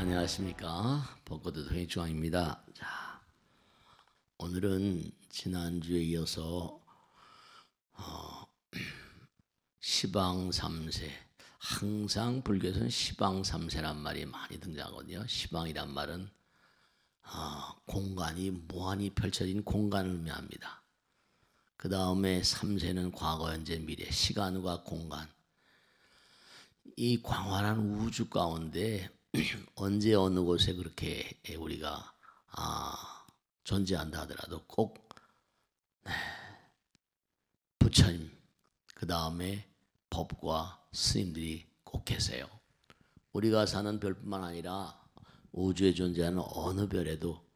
안녕하십니까. 벚꽃의 통일중앙입니다 자, 오늘은 지난주에 이어서 어, 시방 3세 항상 불교에서는 시방 3세란 말이 많이 등장하거든요. 시방이란 말은 어, 공간이 무한히 펼쳐진 공간을 의미합니다. 그 다음에 3세는 과거, 현재, 미래, 시간과 공간. 이 광활한 우주 가운데 언제 어느 곳에 그렇게 예, 우리가 아, 존재한다 하더라도 꼭 네, 부처님 그 다음에 법과 스님들이 꼭 계세요. 우리가 사는 별뿐만 아니라 우주에 존재하는 어느 별에도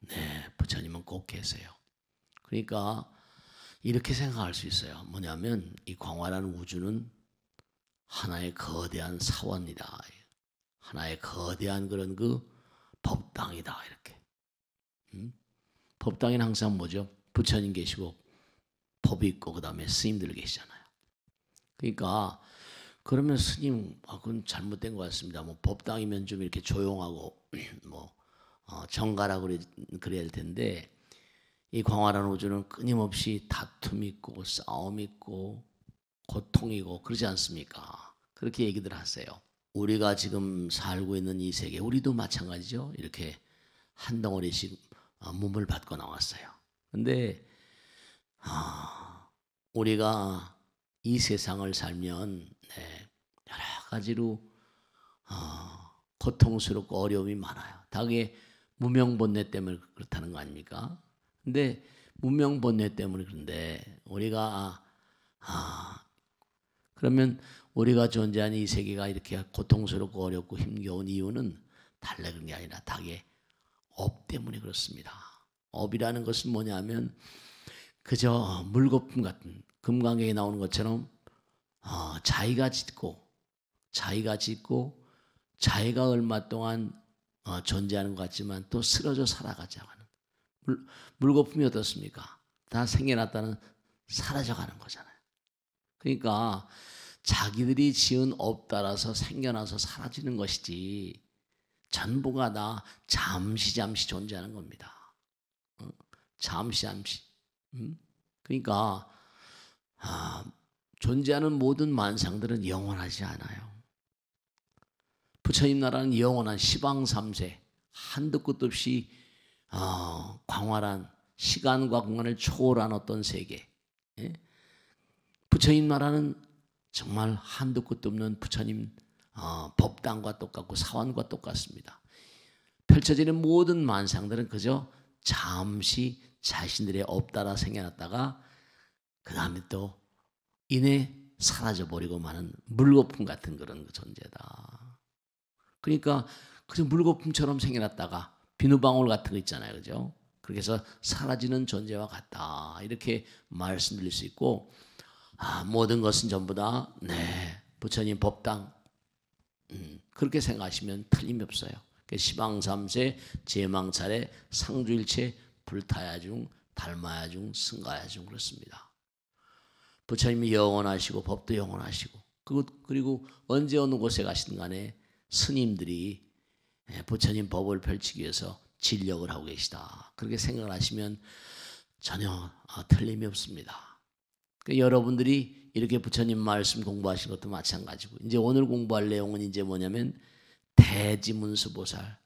네 부처님은 꼭 계세요. 그러니까 이렇게 생각할 수 있어요. 뭐냐면 이 광활한 우주는 하나의 거대한 사원이다. 하나의 거대한 그런 그 법당이다 이렇게. 음? 법당에는 항상 뭐죠? 부처님 계시고 법이 있고 그다음에 스님들 계시잖아요. 그러니까 그러면 스님 아 그건 잘못된 것 같습니다. 뭐 법당이면 좀 이렇게 조용하고 뭐 어, 정가라 그래 그래야 할 텐데 이 광활한 우주는 끊임없이 다툼 있고 싸움 있고 고통이고 그러지 않습니까? 그렇게 얘기들 하세요. 우리가 지금 살고 있는 이 세계, 우리도 마찬가지죠. 이렇게 한 덩어리씩 어, 몸을 받고 나왔어요. 근데 아, 우리가 이 세상을 살면 네, 여러 가지로 아, 고통스럽고 어려움이 많아요. 다게 무명본뇌 때문에 그렇다는 거 아닙니까? 근데 무명본뇌 때문에 그런데 우리가 아, 그러면 우리가 존재하는 이 세계가 이렇게 고통스럽고 어렵고 힘겨운 이유는 달래 그런 게 아니라 닭의 업 때문에 그렇습니다. 업이라는 것은 뭐냐면 그저 물거품 같은 금강경에 나오는 것처럼 어, 자기가 짓고 자기가 짓고 자기가 얼마 동안 어, 존재하는 것 같지만 또 쓰러져 살아가자 하는 물, 물거품이 어떻습니까? 다 생겨났다는 사라져가는 거잖아요. 그러니까 자기들이 지은 업 따라서 생겨나서 사라지는 것이지 전부가 다 잠시 잠시 존재하는 겁니다. 잠시 잠시. 그러니까 아, 존재하는 모든 만상들은 영원하지 않아요. 부처님 나라는 영원한 시방 3세 한도 끝도 없이 어, 광활한 시간과 공간을 초월한 어떤 세계. 예? 부처님 나라는 정말 한도 끝도 없는 부처님 어, 법당과 똑같고 사원과 똑같습니다. 펼쳐지는 모든 만상들은 그저 잠시 자신들의 없다라 생겨났다가 그 다음에 또 이내 사라져버리고 마는 물거품 같은 그런 그 존재다. 그러니까 그저 물거품처럼 생겨났다가 비누방울 같은 거 있잖아요. 그죠? 그래서 사라지는 존재와 같다. 이렇게 말씀드릴 수 있고 아, 모든 것은 전부 다, 네, 부처님 법당. 음, 그렇게 생각하시면 틀림이 없어요. 그 시방삼세, 제망찰에 상주일체, 불타야중, 닮아야중, 승가야중 그렇습니다. 부처님이 영원하시고 법도 영원하시고 그리고 언제 어느 곳에 가시든 간에 스님들이 예, 부처님 법을 펼치기 위해서 진력을 하고 계시다. 그렇게 생각 하시면 전혀 아, 틀림이 없습니다. 그러니까 여러분들이 이렇게 부처님 말씀 공부하실 것도 마찬가지고 이제 오늘 공부할 내용은 이제 뭐냐면 대지문수보살,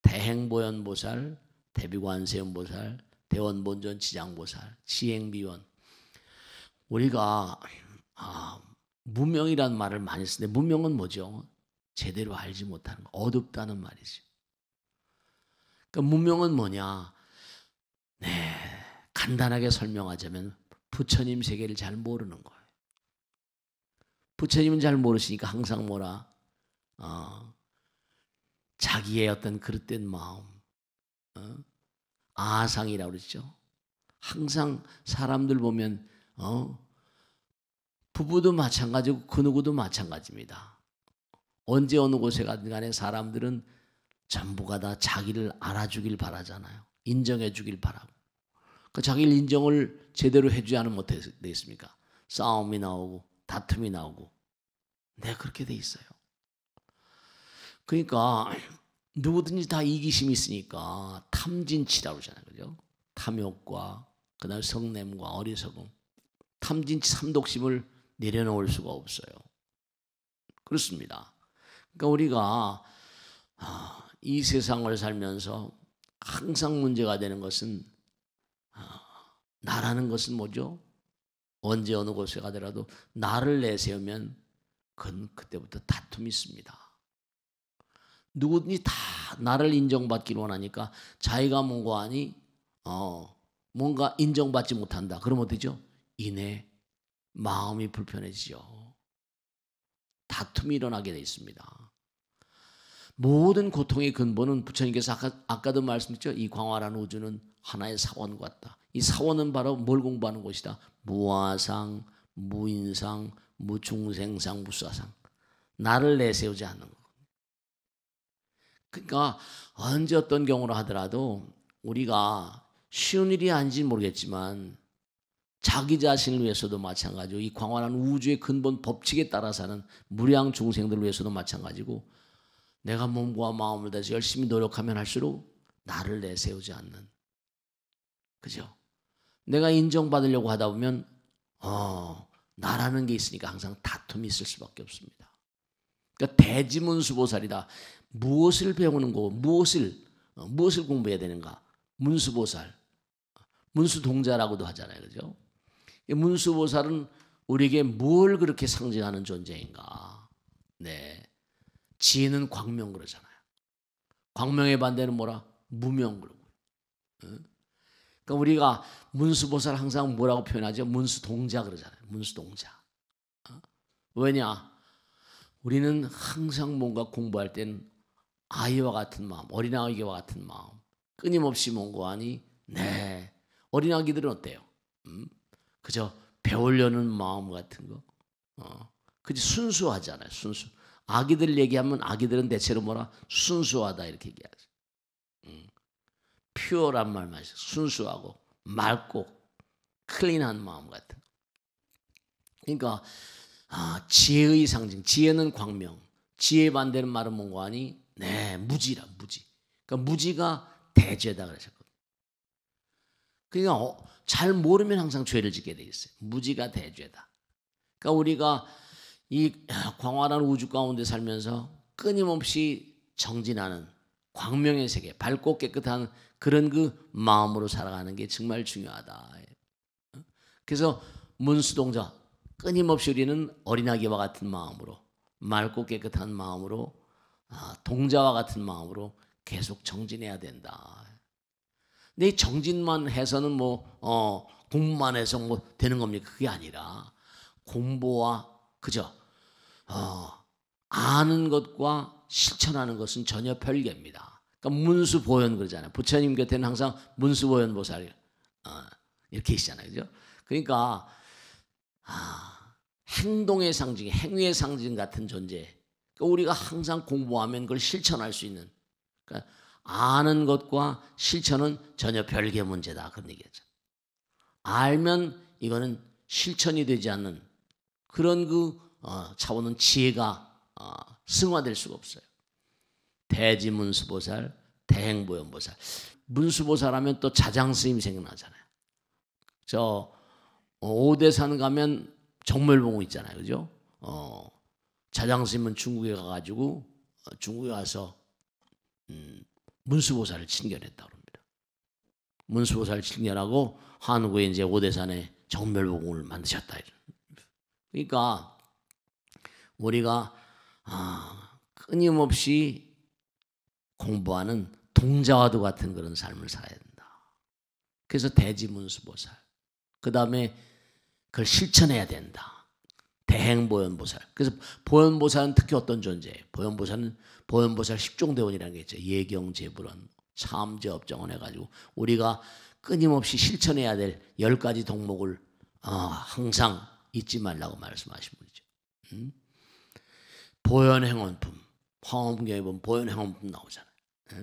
대행보현보살, 대비관세음보살, 대원본전 지장보살, 지행비원 우리가 아, 무명이란 말을 많이 쓰는데 무명은 뭐죠? 제대로 알지 못하는 거, 어둡다는 말이죠. 그러니까 무명은 뭐냐? 네, 간단하게 설명하자면 부처님 세계를 잘 모르는 거예요. 부처님은 잘 모르시니까 항상 뭐라 어, 자기의 어떤 그릇된 마음 어, 아상이라고 그러죠. 항상 사람들 보면 어, 부부도 마찬가지고 그 누구도 마찬가지입니다. 언제 어느 곳에 가든 간에 사람들은 전부가 다 자기를 알아주길 바라잖아요. 인정해 주길 바라고. 그 자기를 인정을 제대로 해주지 않으면 어떻게 돼 있습니까? 싸움이 나오고 다툼이 나오고 내 네, 그렇게 돼 있어요. 그러니까 누구든지 다 이기심이 있으니까 탐진치라고 그러잖아요. 그죠? 탐욕과 그다음 성냄과 어리석음. 탐진치 삼독심을 내려놓을 수가 없어요. 그렇습니다. 그러니까 우리가 아, 이 세상을 살면서 항상 문제가 되는 것은 나라는 것은 뭐죠? 언제 어느 곳에 가더라도 나를 내세우면 그건 그때부터 다툼이 있습니다. 누구든지 다 나를 인정받길 원하니까 자기가 뭔가 하니 어, 뭔가 인정받지 못한다. 그럼 어떻죠? 이내 마음이 불편해지죠. 다툼이 일어나게 되 있습니다. 모든 고통의 근본은 부처님께서 아까, 아까도 말씀드렸죠. 이 광활한 우주는 하나의 사원 같다. 이 사원은 바로 뭘 공부하는 곳이다. 무아상, 무인상, 무중생상, 무사상. 나를 내세우지 않는 거. 그러니까 언제 어떤 경우로 하더라도 우리가 쉬운 일이 아닌지 모르겠지만 자기 자신을 위해서도 마찬가지고 이 광활한 우주의 근본 법칙에 따라 사는 무량 중생들을 위해서도 마찬가지고 내가 몸과 마음을 다해서 열심히 노력하면 할수록 나를 내세우지 않는 그죠? 내가 인정받으려고 하다 보면 어, 나라는 게 있으니까 항상 다툼이 있을 수밖에 없습니다. 그러니까 대지문수보살이다. 무엇을 배우는 거고 무엇을 어, 무엇을 공부해야 되는가? 문수보살, 문수동자라고도 하잖아요, 그죠? 문수보살은 우리에게 뭘 그렇게 상징하는 존재인가? 네, 지혜는 광명 그러잖아요. 광명의 반대는 뭐라? 무명 그러고. 응? 그러니까 우리가 문수보살 항상 뭐라고 표현하죠? 문수동자 그러잖아요. 문수동자. 어? 왜냐? 우리는 항상 뭔가 공부할 땐 아이와 같은 마음, 어린아이와 같은 마음, 끊임없이 뭔고하니 네. 어린아기들은 어때요? 음? 그저 배우려는 마음 같은 거. 어. 그지 순수하잖아요. 순수. 아기들 얘기하면 아기들은 대체로 뭐라 순수하다 이렇게 얘기하죠. 음. 퓨어란 말 맞아요. 순수하고 맑고 클린한 마음 같은. 그러니까 아, 지혜의 상징. 지혜는 광명. 지혜 반대는 말은 뭔가 하니? 네, 무지라 무지. 그러니까 무지가 대죄다 그러셨거든요. 그러니까 어, 잘 모르면 항상 죄를 짓게 돼 있어요. 무지가 대죄다. 그러니까 우리가 이 광활한 우주 가운데 살면서 끊임없이 정진하는 광명의 세계, 밝고 깨끗한 그런 그 마음으로 살아가는 게 정말 중요하다. 그래서 문수동자 끊임없이 우리는 어린아기와 같은 마음으로 맑고 깨끗한 마음으로 아, 동자와 같은 마음으로 계속 정진해야 된다. 근내 정진만 해서는 뭐 어, 공부만 해서 뭐 되는 겁니까? 그게 아니라 공부와 그저 어, 아는 것과 실천하는 것은 전혀 별개입니다. 그러니까 문수보현 그러잖아요. 부처님 곁에는 항상 문수보현 보살 어, 이렇게 있잖아요. 그죠? 그러니까 아, 행동의 상징, 행위의 상징 같은 존재. 그러니까 우리가 항상 공부하면 그걸 실천할 수 있는. 그러니까 아는 것과 실천은 전혀 별개 문제다. 그런 얘기죠. 알면 이거는 실천이 되지 않는 그런 그 어, 차원은 지혜가 어, 승화될 수가 없어요. 대지문수보살, 대행보현보살. 문수보살하면 또 자장스님 생각나잖아요. 저 어, 오대산 가면 정멸봉 있잖아요, 그죠? 어, 자장스님은 중국에 가가지고 어, 중국에 가서 음, 문수보살을 친견했다 그럽니다. 문수보살을 친견하고 한국에 이제 오대산에 정멸봉우 만드셨다. 그러니까 우리가 아, 끊임없이 공부하는 동자와도 같은 그런 삶을 살아야 된다. 그래서 대지문수보살. 그 다음에 그걸 실천해야 된다. 대행보현보살. 그래서 보현보살은 특히 어떤 존재예요? 보현보살은 보현보살 십종대원이라는게 있죠. 예경, 제불원, 참제업정원 해가지고 우리가 끊임없이 실천해야 될 열가지 덕목을 어, 항상 잊지 말라고 말씀하신 분이죠. 음? 보현행원품, 화엄경에보면 보현행원품 나오잖아요. 예?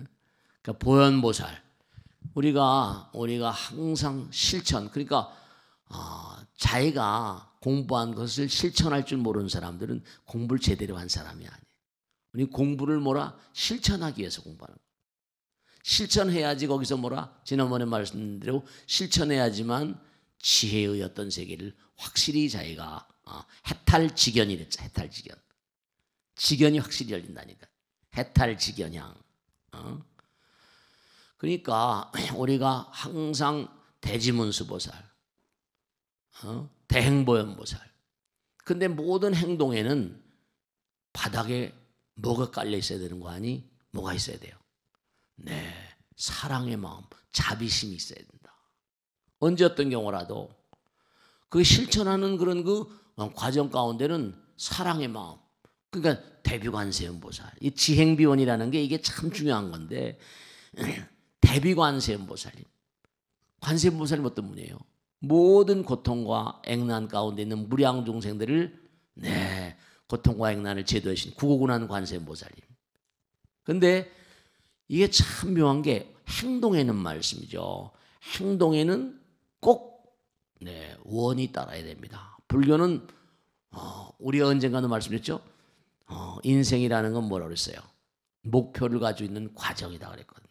그러니까 보현보살. 우리가 우리가 항상 실천 그러니까 어, 자기가 공부한 것을 실천할 줄 모르는 사람들은 공부를 제대로 한 사람이 아니에요. 우리 공부를 뭐라 실천하기 위해서 공부하는 거예요. 실천해야지 거기서 뭐라 지난번에 말씀드린 실천해야지만 지혜의 어떤 세계를 확실히 자기가 어, 아, 해탈지견이 됐죠. 해탈지견. 직연이 확실히 열린다니까. 해탈 직연향 어? 그러니까 우리가 항상 대지문수보살, 어? 대행보현보살. 근데 모든 행동에는 바닥에 뭐가 깔려 있어야 되는 거 아니? 뭐가 있어야 돼요? 네, 사랑의 마음, 자비심이 있어야 된다. 언제 어떤 경우라도 그 실천하는 그런 그 어, 과정 가운데는 사랑의 마음, 그러니까 대비관세음보살. 이 지행비원이라는 게 이게 참 중요한 건데 대비관세음보살님. 관세음보살님 어떤 분이에요? 모든 고통과 액난 가운데 있는 무량 중생들을 네 고통과 액난을 제도하신 구고군한 관세음보살님. 근데 이게 참 묘한 게 행동에는 말씀이죠. 행동에는 꼭 네, 원이 따라야 됩니다. 불교는 어, 우리가 언젠가도 말씀드렸죠. 어, 인생이라는 건 뭐라고 그랬어요? 목표를 가지고 있는 과정이다 그랬거든요.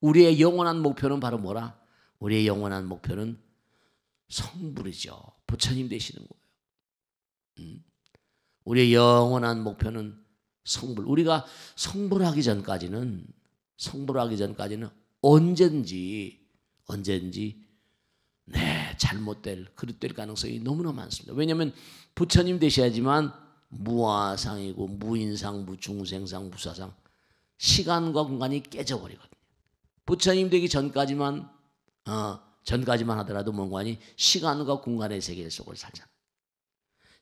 우리의 영원한 목표는 바로 뭐라? 우리의 영원한 목표는 성불이죠. 부처님 되시는 거예요. 음? 우리의 영원한 목표는 성불. 우리가 성불하기 전까지는 성불하기 전까지는 언젠지 언젠지 네 잘못될 그릇될 가능성이 너무나 많습니다. 왜냐하면 부처님 되셔야지만 무아상이고 무인상, 무중생상, 무사상 시간과 공간이 깨져버리거든요. 부처님 되기 전까지만 어, 전까지만 하더라도 뭔가니 시간과 공간의 세계 속을 살잖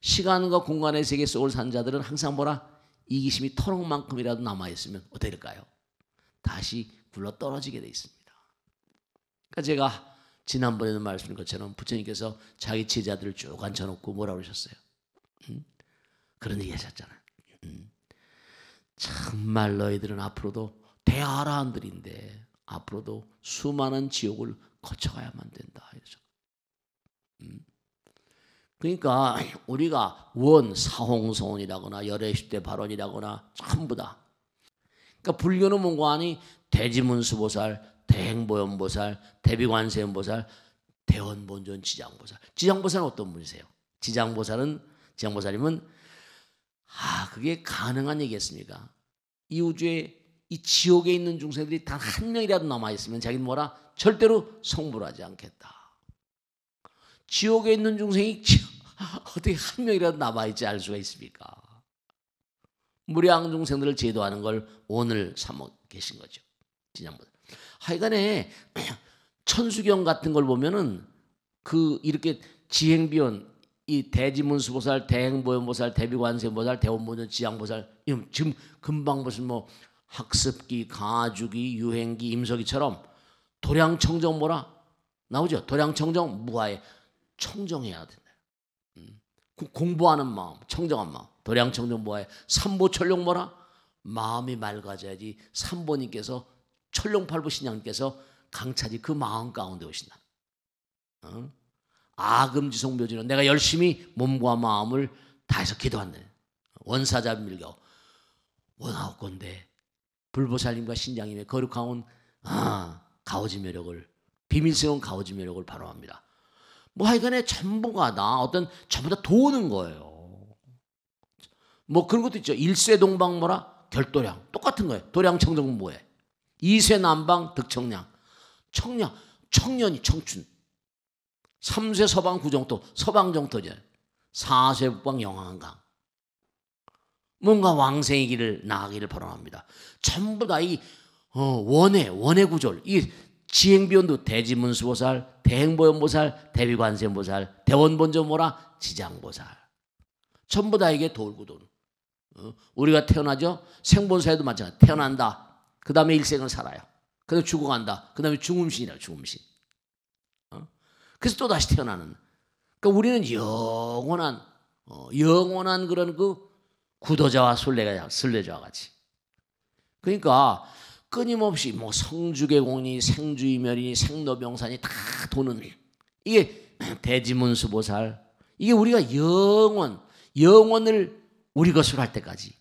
시간과 공간의 세계 속을 산 자들은 항상 뭐라 이기심이 터럭만큼이라도 남아 있으면 어떻까요 다시 굴러 떨어지게 돼 있습니다. 그러니까 제가 지난번에도 말씀드린 것처럼 부처님께서 자기 제자들을 쭉 앉혀놓고 뭐라 그러셨어요? 응? 음? 그런 얘기 하셨잖아요. 음. 정말 너희들은 앞으로도 대하라한들인데 앞으로도 수많은 지옥을 거쳐가야만 된다. 이러죠. 음. 그러니까 우리가 원 사홍소원이라거나 열애십대 발언이라거나 전부 다. 그러니까 불교는 뭔가 아니 대지문수보살, 대행보현보살, 대비관세음보살, 대원본전지장보살. 지장보살은 어떤 분이세요? 지장보살은 지장보살님은 아, 그게 가능한 얘기였습니까이 우주에 이 지옥에 있는 중생들이 단 한 명이라도 남아있으면 자기는 뭐라? 절대로 성불하지 않겠다. 지옥에 있는 중생이 어떻게 한 명이라도 남아있지 알 수가 있습니까? 무량 중생들을 제도하는 걸 오늘 삼아 계신 거죠. 지난번. 하여간에 천수경 같은 걸 보면은 그 이렇게 지행비원 이 대지문수 보살, 대행보현 보살, 대비관세 보살, 대원보현 지향 보살 지금 금방 무슨 뭐 학습기, 가주기, 유행기, 임석기처럼 도량청정 뭐라 나오죠? 도량청정 무아에 청정해야 된다. 음. 공부하는 마음, 청정한 마음. 도량청정 무아에 삼보철룡 뭐라 마음이 맑아져야지 삼보님께서 철룡팔보 신양님께서 강차지 그 마음 가운데 오신다. 어? 아금지성 묘지로 내가 열심히 몸과 마음을 다해서 기도한대. 원사자 밀겨 원하옵 건데 불보살님과 신장님의 거룩한 아, 가오지 매력을 비밀스러운 가오지 매력을 발언합니다뭐 하여간에 전부가 다 어떤 전부 다 도는 거예요. 뭐 그런 것도 있죠. 일세 동방 뭐라 결도량 똑같은 거예요. 도량 청정은 뭐해? 이세 남방 득청량 청량 청년이 청춘 3세 서방 구정토, 서방정토죠. 4세 북방 영왕강. 뭔가 왕생의 길을 나가기를 바라합니다. 전부 다이 어, 원의, 원의 구절. 이 지행비원도 대지문수보살, 대행보현보살, 대비관세보살 대원본조모라, 지장보살. 전부 다 이게 돌구돈. 어? 우리가 태어나죠? 생본사에도 마찬가지. 태어난다. 그 다음에 일생을 살아요. 그 다음에 죽어간다. 그 다음에 죽음신이라, 죽음신. 그래서 또 다시 태어나는. 그러니까 우리는 영원한 어, 영원한 그런 그 구도자와 순례자, 순례자와 같이. 그러니까 끊임없이 뭐 성주계 공이 생주이멸이니 생노병산이 다 도는 이게 대지문수 보살 이게 우리가 영원 영원을 우리 것으로 할 때까지.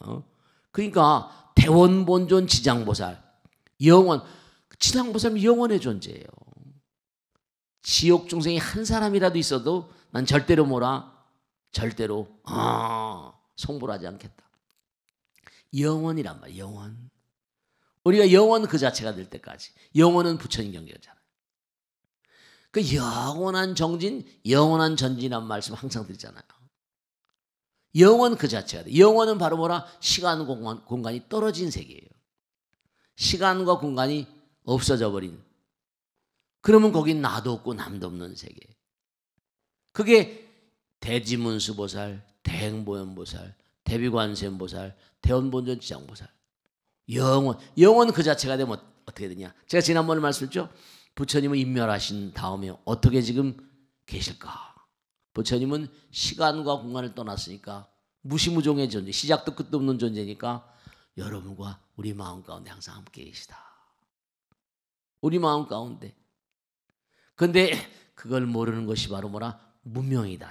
어? 그러니까 대원본존 지장보살 영원 지장보살은 영원의 존재예요. 지옥 중생이 한 사람이라도 있어도 난 절대로 뭐라 절대로 아, 성불하지 않겠다. 영원이란 말, 이 영원. 우리가 영원 그 자체가 될 때까지 영원은 부처님 경계잖아요. 그 영원한 정진, 영원한 전진이란 말씀 항상 드리잖아요. 영원 그 자체가 돼. 영원은 바로 뭐라 시간 공간, 공간이 떨어진 세계예요. 시간과 공간이 없어져 버린 그러면 거긴 나도 없고 남도 없는 세계. 그게 대지문수보살, 대행보현보살, 대비관세음보살, 대원본전지장보살. 영원, 영원 그 자체가 되면 어, 어떻게 되냐. 제가 지난번에 말씀했죠. 부처님은 인멸하신 다음에 어떻게 지금 계실까? 부처님은 시간과 공간을 떠났으니까 무시무종의 존재, 시작도 끝도 없는 존재니까 여러분과 우리 마음 가운데 항상 함께 계시다. 우리 마음 가운데 그런데 그걸 모르는 것이 바로 뭐라? 무명이다.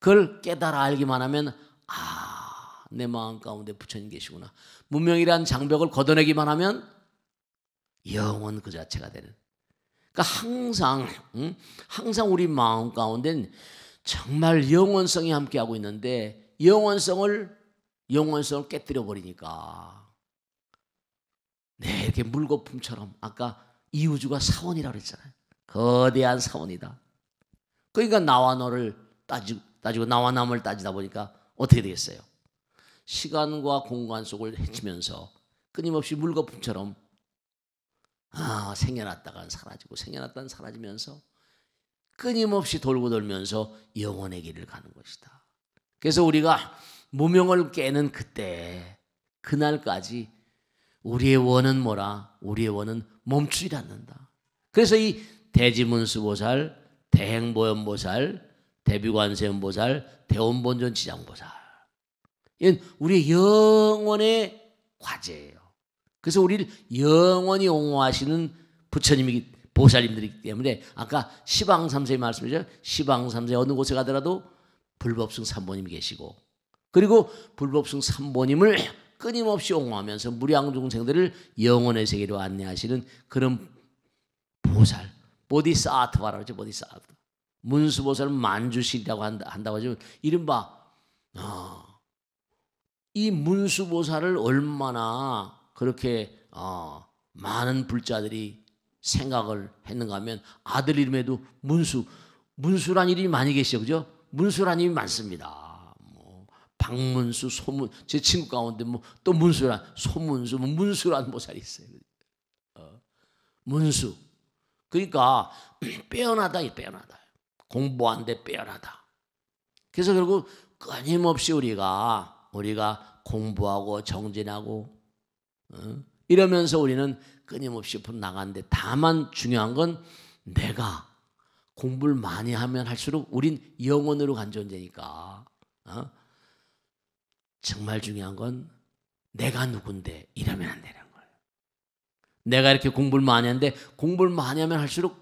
그걸 깨달아 알기만 하면 아, 내 마음 가운데 부처님 계시구나. 무명이란 장벽을 걷어내기만 하면 영원 그 자체가 되는. 그러니까 항상 응? 항상 우리 마음 가운데는 정말 영원성이 함께하고 있는데 영원성을 영원성을 깨뜨려 버리니까 네 이렇게 물거품처럼 아까 이우주가 사원이라고 그잖아요 거대한 사원이다. 그러니까 나와 너를 따지 따지고 나와 남을 따지다 보니까 어떻게 되겠어요? 시간과 공간 속을 헤치면서 끊임없이 물거품처럼 아, 생겨났다간 사라지고 생겨났다간 사라지면서 끊임없이 돌고 돌면서 영원의 길을 가는 것이다. 그래서 우리가 무명을 깨는 그때 그날까지 우리의 원은 뭐라? 우리의 원은 멈추지 않는다. 그래서 이 대지문수보살, 대행보현보살, 대비관세음보살, 대원본전지장보살. 이건 우리 영원의 과제예요. 그래서 우리를 영원히 옹호하시는 부처님이기 보살님들이기 때문에 아까 시방 삼세의 말씀이죠. 시방 삼세 어느 곳에 가더라도 불법승 삼보님이 계시고 그리고 불법승 삼보님을 끊임없이 옹호하면서 무량 중생들을 영원의 세계로 안내하시는 그런 보살 보디사트바라고 하죠. 보디사트. 문수보살 만주시라고 한다고 하죠. 이른바 어, 아, 이 문수보살을 얼마나 그렇게 어, 많은 불자들이 생각을 했는가 하면 아들 이름에도 문수 문수란 이름이 많이 계시죠. 그죠? 문수란 이름이 많습니다. 뭐 박문수, 소문 제 친구 가운데 뭐 또 문수란 소문수, 뭐 문수란 보살이 있어요. 어, 문수 그러니까 빼어나다 이 빼어나다. 공부한데 빼어나다. 그래서 결국 끊임없이 우리가 우리가 공부하고 정진하고 어? 이러면서 우리는 끊임없이 나가는데 다만 중요한 건 내가 공부를 많이 하면 할수록 우린 영혼으로 간 존재니까 어? 정말 중요한 건 내가 누군데 이러면 안 되는 내가 이렇게 공부를 많이 하는데 공부를 많이 하면 할수록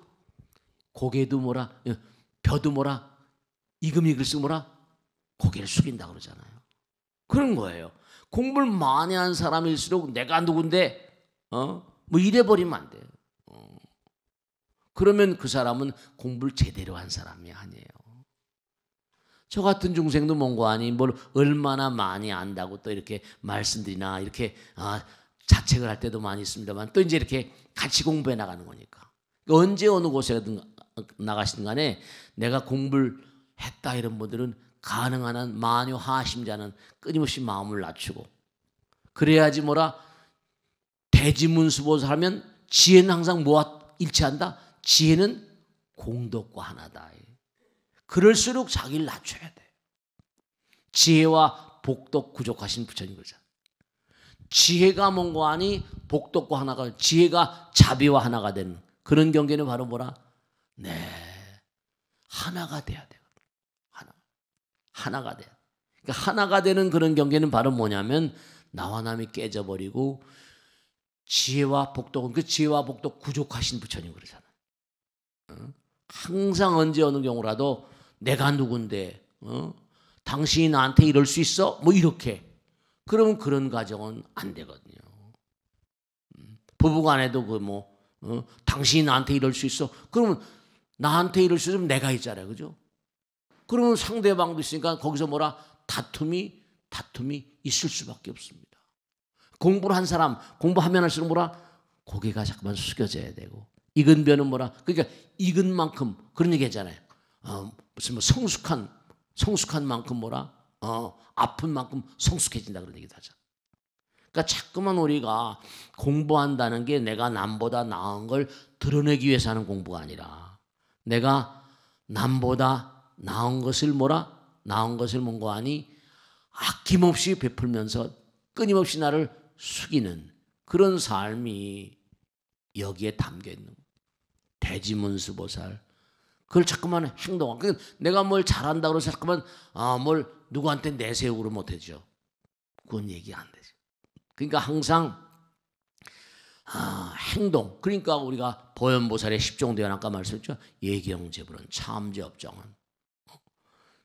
고개도 뭐라 예, 벼도 뭐라 이금이글쓰 뭐라 고개를 숙인다 그러잖아요. 그런 거예요. 공부를 많이 한 사람일수록 내가 누군데 어뭐 이래 버리면 안 돼요. 어. 그러면 그 사람은 공부를 제대로 한 사람이 아니에요. 저 같은 중생도 뭔고 아니 뭘 얼마나 많이 안다고 또 이렇게 말씀드리나 이렇게 아 자책을 할 때도 많이 있습니다만 또 이제 이렇게 같이 공부해 나가는 거니까 그러니까 언제 어느 곳에 어, 나가시든 간에 내가 공부를 했다 이런 분들은 가능한 한만유 하심자는 끊임없이 마음을 낮추고 그래야지 뭐라 대지문수보살 하면 지혜는 항상 모아 일치한다 지혜는 공덕과 하나다 그럴수록 자기를 낮춰야 돼 지혜와 복덕 구족하신 부처님 그러잖아 지혜가 뭔고 하니 복덕고 하나가 지혜가 자비와 하나가 되는 그런 경계는 바로 뭐라? 네. 하나가 돼야 돼요. 하나. 하나가 돼. 그러니까 하나가 되는 그런 경계는 바로 뭐냐면 나와 남이 깨져버리고 지혜와 복덕은 그 지혜와 복덕 구족하신 부처님 그러잖아요. 어? 항상 언제 어느 경우라도 내가 누군데 어? 당신이 나한테 이럴 수 있어? 뭐 이렇게 그러면 그런 가정은 안 되거든요. 음, 부부간에도 그 뭐, 어? 당신이 나한테 이럴 수 있어. 그러면 나한테 이럴 수 있으면 내가 있잖아요. 그죠? 그러면 상대방도 있으니까 거기서 뭐라 다툼이, 다툼이 있을 수밖에 없습니다. 공부를 한 사람, 공부하면 할수록 뭐라 고개가 자꾸만 숙여져야 되고, 익은 변은 뭐라, 그러니까 익은 만큼, 그런 얘기 했잖아요. 어, 무슨 뭐 성숙한, 성숙한 만큼 뭐라 어, 아픈 만큼 성숙해진다 그런 얘기도 하잖 그러니까 자꾸만 우리가 공부한다는 게 내가 남보다 나은 걸 드러내기 위해서 하는 공부가 아니라 내가 남보다 나은 것을 뭐라? 나은 것을 뭔가 하니 아낌없이 베풀면서 끊임없이 나를 숙이는 그런 삶이 여기에 담겨 있는 대지문수보살 그걸 자꾸만 행동하고 그러니까 내가 뭘 잘한다고 해서 자꾸만 아, 뭘 누구한테 내세우고 못하죠. 그건 얘기 안 되죠. 그러니까 항상 아, 행동. 그러니까 우리가 보현보살의 십종대원 아까 말씀했죠. 예경제불은 참제업정은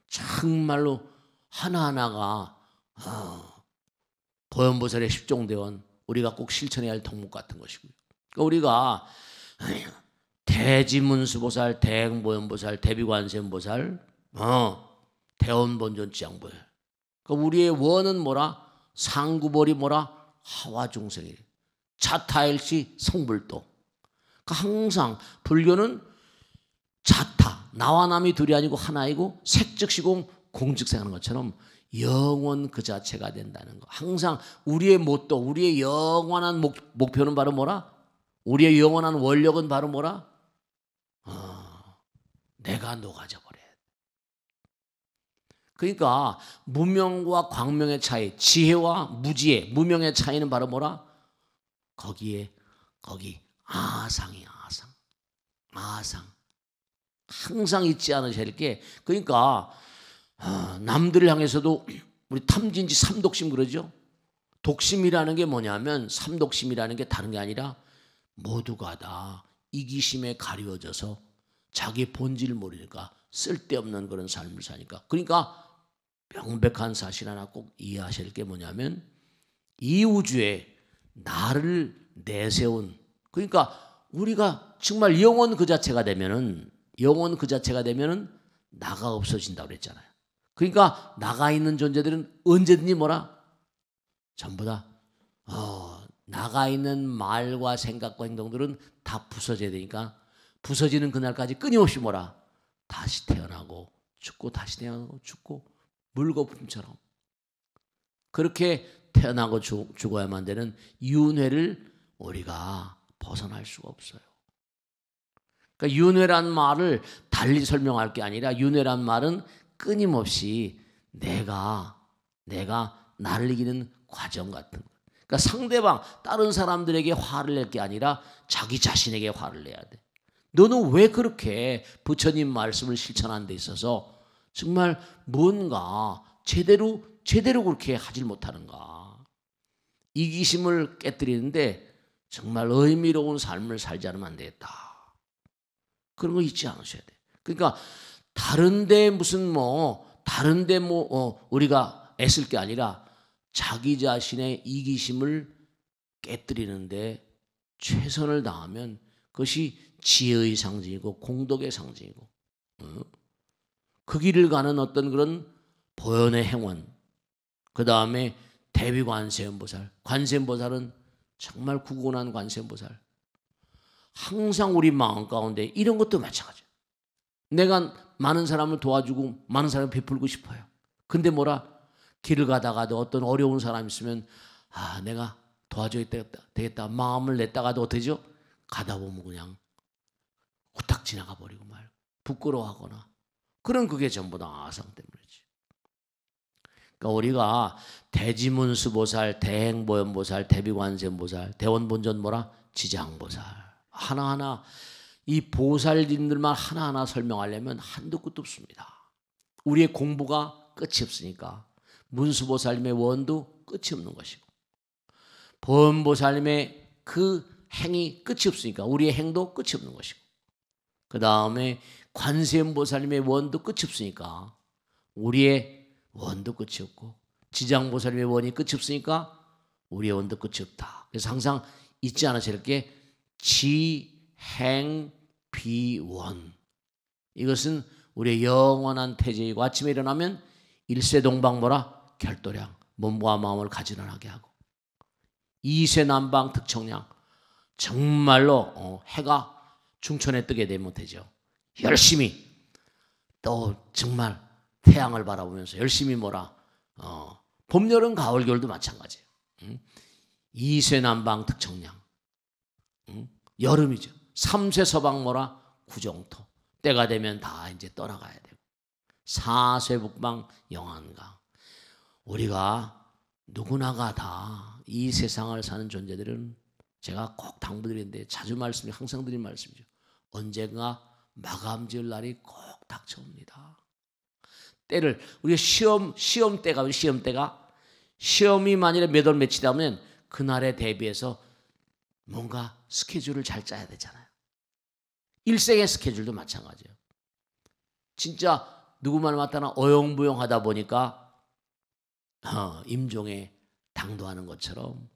정말로 하나하나가 아, 보현보살의 십종대원 우리가 꼭 실천해야 할 덕목 같은 것이고요. 그러니까 우리가 대지문수보살, 대행보현보살, 대비관세음보살, 어, 대원본전지양보살. 그 우리의 원은 뭐라? 상구벌이 뭐라? 하와중생일. 자타일시 성불도. 그 그러니까 항상 불교는 자타, 나와 남이 둘이 아니고 하나이고 색즉시공 공즉생하는 것처럼 영원 그 자체가 된다는 거. 항상 우리의 모토, 우리의 영원한 목, 목표는 바로 뭐라? 우리의 영원한 원력은 바로 뭐라? 내가 녹아져 버려. 그러니까 무명과 광명의 차이, 지혜와 무지혜, 무명의 차이는 바로 뭐라? 거기에 거기 아상이 아상. 아상. 항상 잊지 않으실 게 그러니까 어, 남들을 향해서도 우리 탐진지 삼독심 그러죠. 독심이라는 게 뭐냐면 삼독심이라는 게 다른 게 아니라 모두가 다 이기심에 가려져서 자기 본질을 모르니까 쓸데없는 그런 삶을 사니까. 그러니까 명백한 사실 하나 꼭 이해하실 게 뭐냐면 이 우주에 나를 내세운 그러니까 우리가 정말 영혼 그 자체가 되면은 영혼 그 자체가 되면은 나가 없어진다고 그랬잖아요. 그러니까 나가 있는 존재들은 언제든지 뭐라 전부 다 어, 나가 있는 말과 생각과 행동들은 다 부서져야 되니까 부서지는 그날까지 끊임없이 뭐라 다시 태어나고 죽고 다시 태어나고 죽고 물거품처럼 그렇게 태어나고 죽어야만 되는 윤회를 우리가 벗어날 수가 없어요. 그러니까 윤회란 말을 달리 설명할 게 아니라 윤회란 말은 끊임없이 내가 내가 나를 이기는 과정 같은 거. 그러니까 상대방 다른 사람들에게 화를 낼 게 아니라 자기 자신에게 화를 내야 돼. 너는 왜 그렇게 부처님 말씀을 실천하는 데 있어서 정말 뭔가 제대로 제대로 그렇게 하질 못하는가? 이기심을 깨뜨리는데 정말 의미로운 삶을 살지 않으면 안 되겠다. 그런 거 잊지 않으셔야 돼. 그러니까 다른데 무슨 뭐 다른데 뭐 어, 우리가 애쓸 게 아니라 자기 자신의 이기심을 깨뜨리는데 최선을 다하면 그것이 지혜의 상징이고 공덕의 상징이고 어? 그 길을 가는 어떤 그런 보현의 행원 그 다음에 대비 관세음보살 관세음보살은 정말 구고난 관세음보살 항상 우리 마음 가운데 이런 것도 마찬가지예요 내가 많은 사람을 도와주고 많은 사람을 베풀고 싶어요 근데 뭐라 길을 가다가도 어떤 어려운 사람 있으면 아 내가 도와줘야 되겠다, 되겠다 마음을 냈다가도 어떻게죠? 가다 보면 그냥 후딱 지나가 버리고 말고 부끄러워하거나 그런 그게 전부 다 아상 때문이지. 그러니까 우리가 대지문수보살, 대행보현보살, 대비관세보살대원본전뭐라 지장보살 하나하나 이 보살님들만 하나하나 설명하려면 한도 끝도 없습니다. 우리의 공부가 끝이 없으니까 문수보살님의 원도 끝이 없는 것이고 보험보살님의 그 행이 끝이 없으니까 우리의 행도 끝이 없는 것이고 그 다음에 관세음보살님의 원도 끝이 없으니까 우리의 원도 끝이 없고 지장보살님의 원이 끝이 없으니까 우리의 원도 끝이 없다. 그래서 항상 잊지 않으실 게 지행 비원 이것은 우리의 영원한 태제이고 아침에 일어나면 일세동방보라 결도량 몸과 마음을 가지런하게 하고 이세남방 특청량 정말로 어, 해가 중천에 뜨게 되면 되죠. 열심히 또 정말 태양을 바라보면서 열심히 뭐라 어, 봄, 여름, 가을, 겨울도 마찬가지예요. 응? 이세 남방 특청량 응? 여름이죠. 삼세 서방 뭐라 구정토 때가 되면 다 이제 떠나가야 되고 사세 북방 영안강 우리가 누구나가 다 이 세상을 사는 존재들은 제가 꼭 당부드리는데 자주 말씀이 항상 드린 말씀이죠. 언젠가 마감 지을 날이 꼭 닥쳐옵니다. 때를 우리가 시험 시험 때가 시험 때가 시험이 만일에 몇월 며칠이면 그날에 대비해서 뭔가 스케줄을 잘 짜야 되잖아요. 일생의 스케줄도 마찬가지예요. 진짜 누구만 맡다나 어영부영하다 보니까 어, 임종에 당도하는 것처럼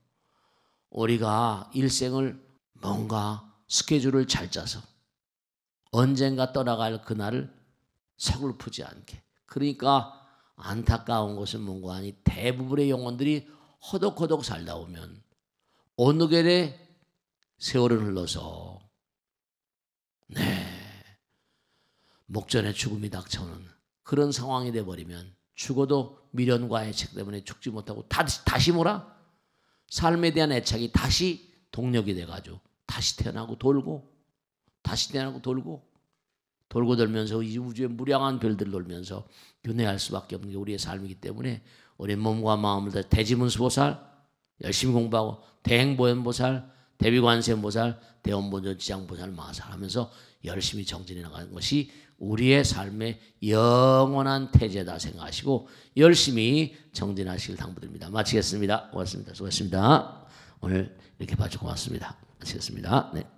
우리가 일생을 뭔가 스케줄을 잘 짜서 언젠가 떠나갈 그날을 서글프지 않게. 그러니까 안타까운 것은 뭔가 아니 대부분의 영혼들이 허덕허덕 살다 오면 어느 결에 세월을 흘러서 네 목전에 죽음이 닥쳐오는 그런 상황이 돼버리면 죽어도 미련과 애착 때문에 죽지 못하고 다시 다시 뭐라 삶에 대한 애착이 다시 동력이 돼가지고 다시 태어나고 돌고 다시 내놓고 돌고 돌고 돌면서 이 우주의 무량한 별들 돌면서 교내할 수밖에 없는 게 우리의 삶이기 때문에 우리 몸과 마음을 다 대지문수보살 열심히 공부하고 대행보현보살 대비관세음보살 대원본전지장보살 마살하면서 열심히 정진해 나가는 것이 우리의 삶의 영원한 태제다 생각하시고 열심히 정진하시길 당부드립니다. 마치겠습니다. 고맙습니다. 수고하셨습니다. 오늘 이렇게 봐주고 고맙습니다. 마치겠습니다. 네.